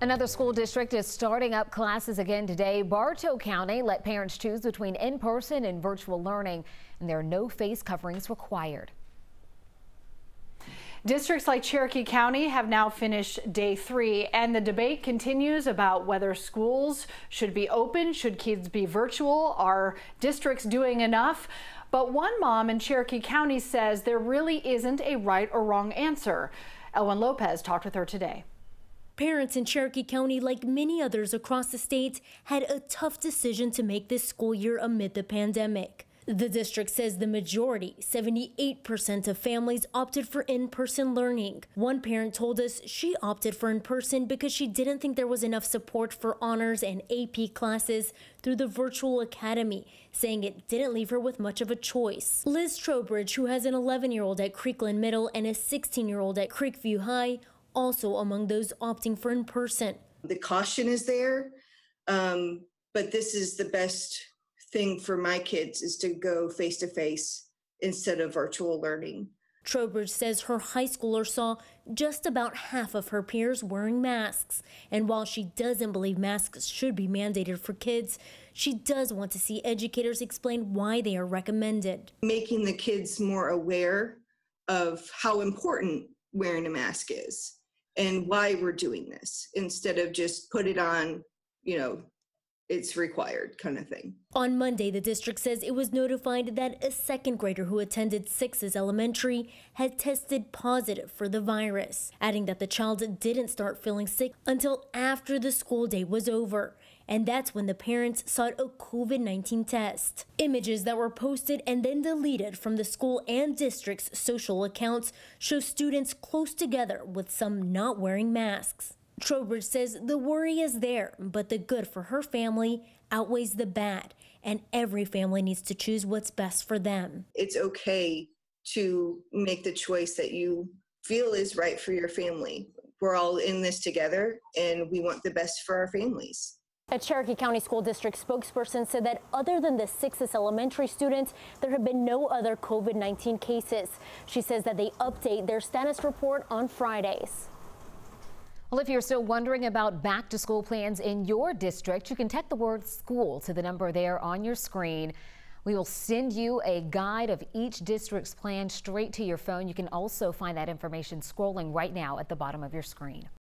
Another school district is starting up classes again today. Bartow County let parents choose between in-person and virtual learning, and there are no face coverings required. Districts like Cherokee County have now finished day three, and the debate continues about whether schools should be open, should kids be virtual, are districts doing enough? But one mom in Cherokee County says there really isn't a right or wrong answer. Elwin Lopez talked with her today. Parents in Cherokee County, like many others across the state, had a tough decision to make this school year amid the pandemic. The district says the majority, 78% of families, opted for in person learning. One parent told us she opted for in person because she didn't think there was enough support for honors and AP classes through the virtual academy, saying it didn't leave her with much of a choice. Liz Trowbridge, who has an 11 year old at Creekland Middle and a 16 year old at Creekview High, also among those opting for in person. The caution is there, um, but this is the best thing for my kids is to go face to face instead of virtual learning. Trowbridge says her high schooler saw just about half of her peers wearing masks. And while she doesn't believe masks should be mandated for kids, she does want to see educators explain why they are recommended. Making the kids more aware of how important wearing a mask is and why we're doing this instead of just put it on, you know, it's required kind of thing. On Monday, the district says it was notified that a second grader who attended Sixes Elementary had tested positive for the virus, adding that the child didn't start feeling sick until after the school day was over. And that's when the parents sought a COVID 19 test. Images that were posted and then deleted from the school and district's social accounts show students close together with some not wearing masks. Trowbridge says the worry is there, but the good for her family outweighs the bad, and every family needs to choose what's best for them. It's okay to make the choice that you feel is right for your family. We're all in this together, and we want the best for our families. A Cherokee County School District spokesperson said that other than the Sixes elementary students, there have been no other COVID-19 cases. She says that they update their status report on Fridays. Well, if you're still wondering about back to school plans in your district, you can text the word school to the number there on your screen. We will send you a guide of each district's plan straight to your phone. You can also find that information scrolling right now at the bottom of your screen.